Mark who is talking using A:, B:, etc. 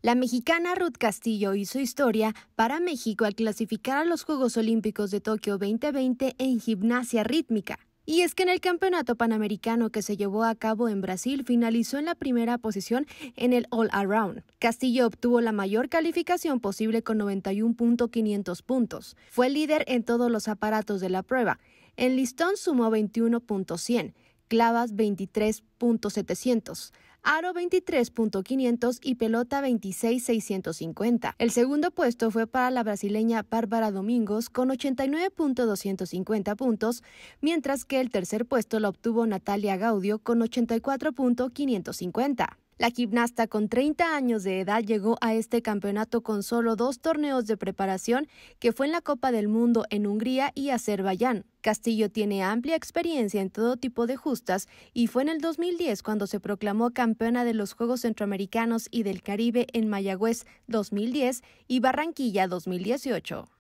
A: La mexicana Ruth Castillo hizo historia para México al clasificar a los Juegos Olímpicos de Tokio 2020 en gimnasia rítmica. Y es que en el Campeonato Panamericano que se llevó a cabo en Brasil finalizó en la primera posición en el All Around. Castillo obtuvo la mayor calificación posible con 91.500 puntos. Fue líder en todos los aparatos de la prueba. En listón sumó 21.100, clavas 23 setecientos, aro 23.500 y pelota 26.650. El segundo puesto fue para la brasileña Bárbara Domingos con 89.250 puntos, mientras que el tercer puesto lo obtuvo Natalia Gaudio con 84.550. La gimnasta con 30 años de edad llegó a este campeonato con solo dos torneos de preparación, que fue en la Copa del Mundo en Hungría y Azerbaiyán. Castillo tiene amplia experiencia en todo tipo de justas y fue en el 2000 2010, cuando se proclamó campeona de los Juegos Centroamericanos y del Caribe en Mayagüez 2010 y Barranquilla
B: 2018.